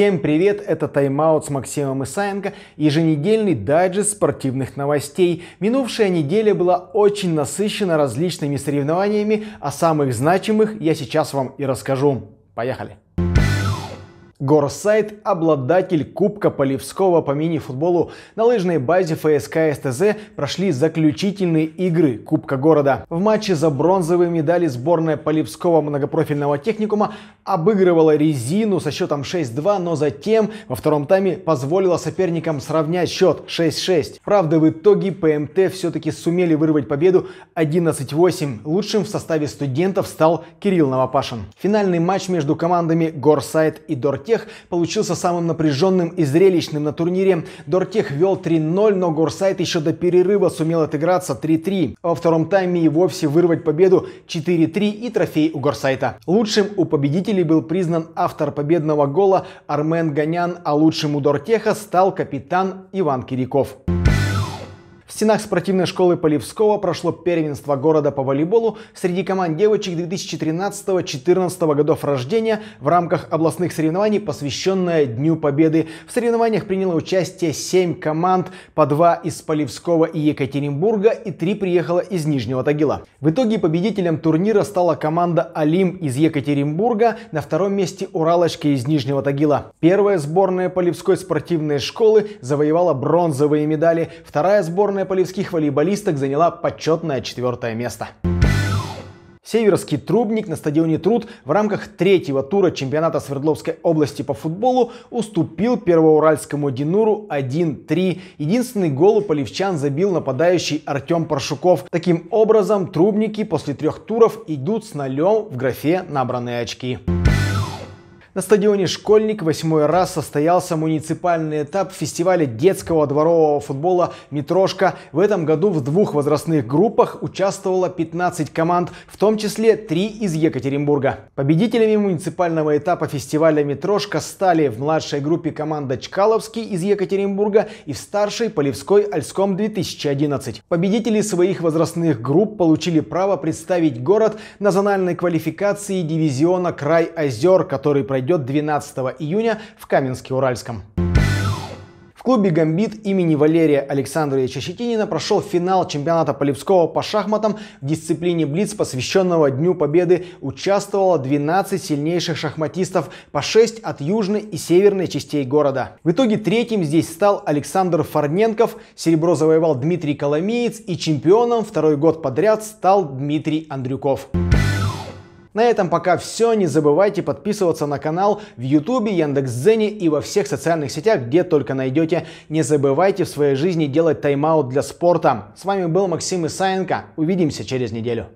Всем привет, это тайм-аут с Максимом Исаенко, еженедельный дайджест спортивных новостей. Минувшая неделя была очень насыщена различными соревнованиями, о а самых значимых я сейчас вам и расскажу. Поехали! Поехали! Горсайт – обладатель Кубка Полевского по мини-футболу. На лыжной базе ФСК СТЗ прошли заключительные игры Кубка города. В матче за бронзовые медали сборная Полевского многопрофильного техникума обыгрывала резину со счетом 6-2, но затем во втором тайме позволила соперникам сравнять счет 6-6. Правда, в итоге ПМТ все-таки сумели вырвать победу 11-8. Лучшим в составе студентов стал Кирилл Новопашин. Финальный матч между командами Горсайт и Дортек Дортех получился самым напряженным и зрелищным на турнире. Дортех вел 3-0, но Горсайт еще до перерыва сумел отыграться 3-3. Во втором тайме и вовсе вырвать победу 4-3 и трофей у Горсайта. Лучшим у победителей был признан автор победного гола Армен Ганян, а лучшим у Дортеха стал капитан Иван Киряков. В стенах спортивной школы Полевского прошло первенство города по волейболу среди команд девочек 2013-2014 годов рождения в рамках областных соревнований, посвященное Дню Победы. В соревнованиях приняло участие 7 команд, по 2 из Полевского и Екатеринбурга и 3 приехало из Нижнего Тагила. В итоге победителем турнира стала команда «Алим» из Екатеринбурга, на втором месте «Уралочка» из Нижнего Тагила. Первая сборная Полевской спортивной школы завоевала бронзовые медали, вторая сборная сборная полевских волейболисток заняла почетное четвертое место. Северский трубник на стадионе «Труд» в рамках третьего тура чемпионата Свердловской области по футболу уступил первоуральскому «Динуру» 1-3. Единственный гол у полевчан забил нападающий Артем Паршуков. Таким образом, трубники после трех туров идут с нолем в графе «Набранные очки». На стадионе «Школьник» восьмой раз состоялся муниципальный этап фестиваля детского дворового футбола «Метрошка». В этом году в двух возрастных группах участвовало 15 команд, в том числе три из Екатеринбурга. Победителями муниципального этапа фестиваля «Метрошка» стали в младшей группе команда «Чкаловский» из Екатеринбурга и в старшей «Полевской Альском 2011». Победители своих возрастных групп получили право представить город на зональной квалификации дивизиона «Край озер», который пройдет пройдет 12 июня в Каменске-Уральском. В клубе «Гамбит» имени Валерия Александровича Щетинина прошел финал чемпионата Полевского по шахматам в дисциплине «Блиц», посвященного Дню Победы, участвовало 12 сильнейших шахматистов по 6 от южной и северной частей города. В итоге третьим здесь стал Александр Фарненков, серебро завоевал Дмитрий Коломеец и чемпионом второй год подряд стал Дмитрий Андрюков. На этом пока все. Не забывайте подписываться на канал в Ютубе, Яндекс.Дзене и во всех социальных сетях, где только найдете. Не забывайте в своей жизни делать тайм-аут для спорта. С вами был Максим Исаенко. Увидимся через неделю.